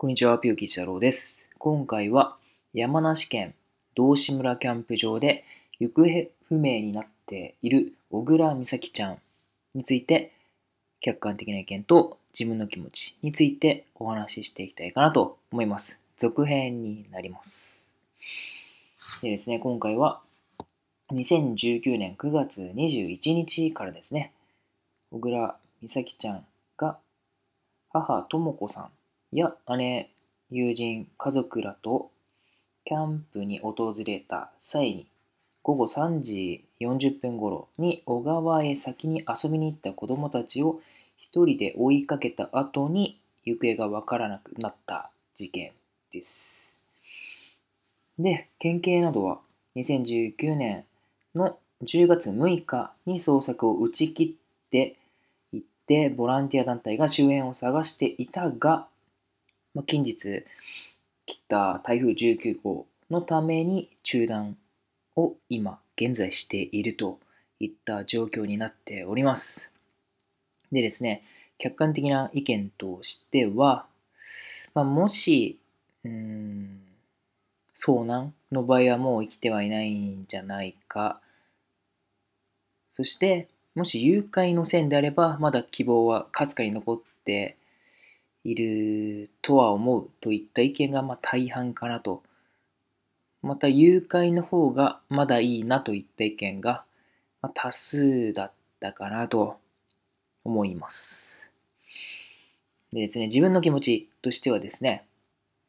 こんにちは、ピューキチ太郎です。今回は山梨県道志村キャンプ場で行方不明になっている小倉美咲ちゃんについて客観的な意見と自分の気持ちについてお話ししていきたいかなと思います。続編になります。でですね、今回は2019年9月21日からですね、小倉美咲ちゃんが母とも子さんや姉、友人、家族らとキャンプに訪れた際に、午後3時40分頃に小川へ先に遊びに行った子供たちを一人で追いかけた後に行方がわからなくなった事件です。で、県警などは2019年の10月6日に捜索を打ち切っていってボランティア団体が周辺を探していたがまあ、近日来た台風19号のために中断を今現在しているといった状況になっております。でですね、客観的な意見としては、まあ、もし、うん、遭難の場合はもう生きてはいないんじゃないか。そして、もし誘拐の線であれば、まだ希望はかすかに残っているとは思うといった意見がま大半かなと。また、誘拐の方がまだいいなといった意見がま多数だったかなと思います。でですね、自分の気持ちとしてはですね、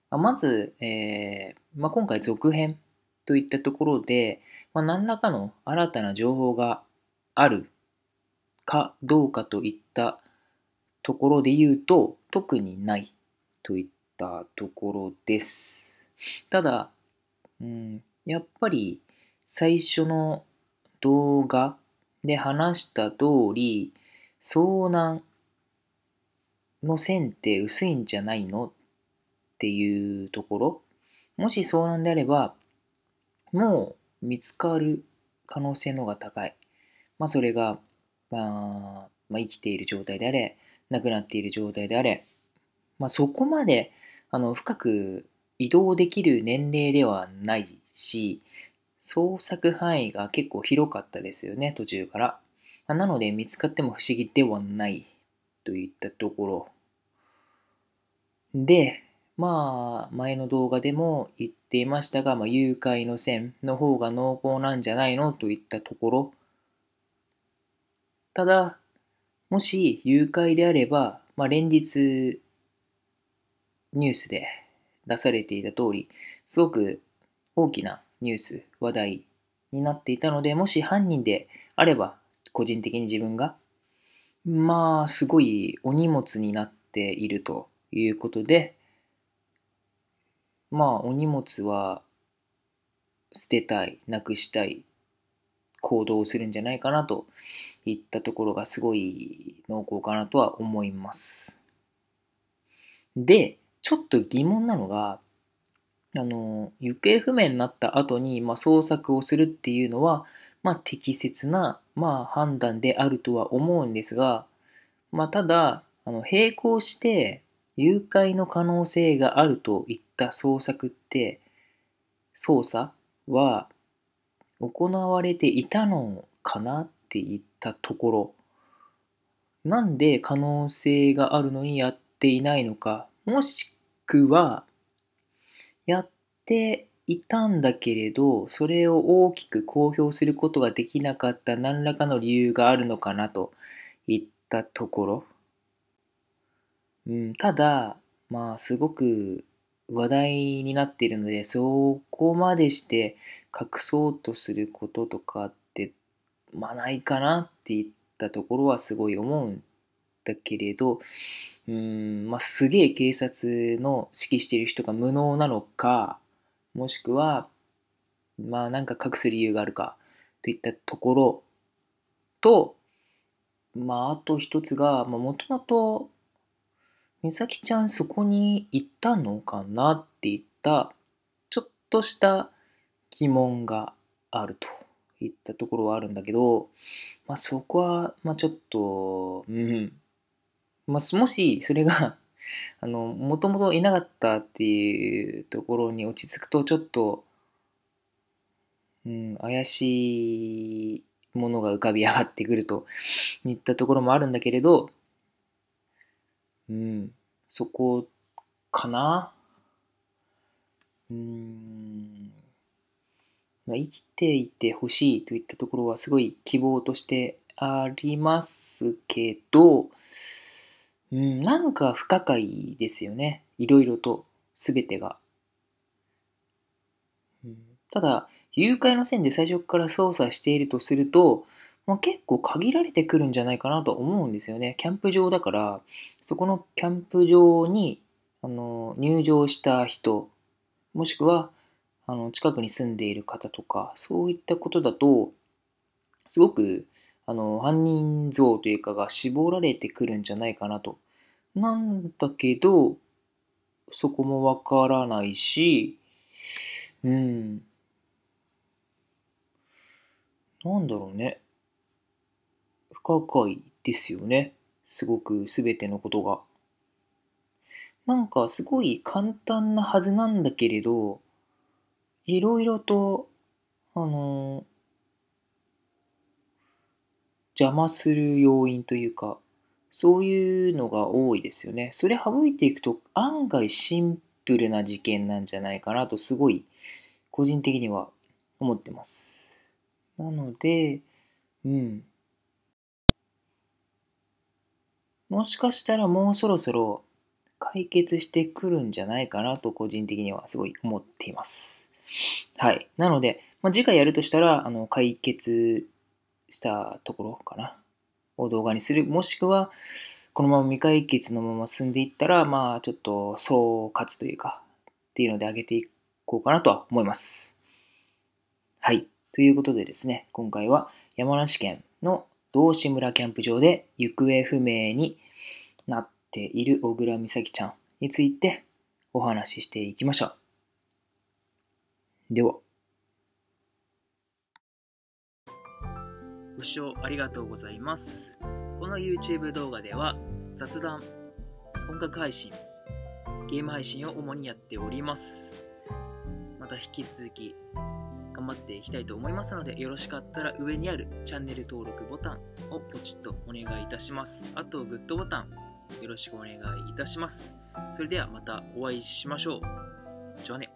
まず、えー、まあ、今回続編といったところで、まあ、何らかの新たな情報があるかどうかといったところで言うと特にないといったところです。ただ、うん、やっぱり最初の動画で話した通り遭難の線って薄いんじゃないのっていうところもし遭難であればもう見つかる可能性の方が高い。まあ、それが、まあ、まあ、生きている状態であれ、亡くなっている状態であれ、まあ、そこまであの深く移動できる年齢ではないし、捜索範囲が結構広かったですよね、途中から。なので見つかっても不思議ではないといったところ。で、まあ、前の動画でも言っていましたが、まあ、誘拐の線の方が濃厚なんじゃないのといったところ。ただ、もし誘拐であれば、まあ、連日ニュースで出されていた通り、すごく大きなニュース、話題になっていたので、もし犯人であれば、個人的に自分が、まあ、すごいお荷物になっているということで、まあ、お荷物は捨てたい、なくしたい行動をするんじゃないかなといったところがすごい濃厚かなとは思います。で、ちょっと疑問なのが、あの、行方不明になった後に、まあ、捜索をするっていうのは、まあ、適切な、まあ、判断であるとは思うんですが、まあ、ただ、あの、並行して、誘拐の可能性があるといった捜索って、捜査は行われていたのかなっっていったところなんで可能性があるのにやっていないのかもしくはやっていたんだけれどそれを大きく公表することができなかった何らかの理由があるのかなといったところ、うん、ただまあすごく話題になっているのでそこまでして隠そうとすることとかっまあないかなって言ったところはすごい思うんだけれど、うん、まあすげえ警察の指揮してる人が無能なのか、もしくは、まあなんか隠す理由があるかといったところと、まああと一つが、まあもともと、美咲ちゃんそこに行ったのかなっていった、ちょっとした疑問があると。いったところはあるんだけど、まあ、そこは、まあ、ちょっと、うん、まあ、もしそれが あの、もともといなかったっていうところに落ち着くと、ちょっと、うん、怪しいものが浮かび上がってくるといったところもあるんだけれど、うん、そこかな。うんが生きていてほしいといったところはすごい希望としてありますけど、うん、なんか不可解ですよね。いろいろと、すべてが、うん。ただ、誘拐の線で最初から操作しているとすると、まあ、結構限られてくるんじゃないかなと思うんですよね。キャンプ場だから、そこのキャンプ場にあの入場した人、もしくはあの近くに住んでいる方とかそういったことだとすごくあの犯人像というかが絞られてくるんじゃないかなと。なんだけどそこもわからないしうんなんだろうね不可解ですよねすごく全てのことが。なんかすごい簡単なはずなんだけれどいろいろと、あの邪魔する要因というか、そういうのが多いですよね。それ省いていくと案外シンプルな事件なんじゃないかなとすごい個人的には思ってます。なので、うん。もしかしたらもうそろそろ解決してくるんじゃないかなと個人的にはすごい思っています。はい。なので、まあ、次回やるとしたら、あの、解決したところかな、を動画にする。もしくは、このまま未解決のまま進んでいったら、まあ、ちょっと総括というか、っていうので上げていこうかなとは思います。はい。ということでですね、今回は山梨県の道志村キャンプ場で行方不明になっている小倉美咲ちゃんについてお話ししていきましょう。では。ご視聴ありがとうございます。この YouTube 動画では雑談、音楽配信、ゲーム配信を主にやっております。また引き続き頑張っていきたいと思いますので、よろしかったら上にあるチャンネル登録ボタンをポチッとお願いいたします。あと、グッドボタンよろしくお願いいたします。それではまたお会いしましょう。じゃあね。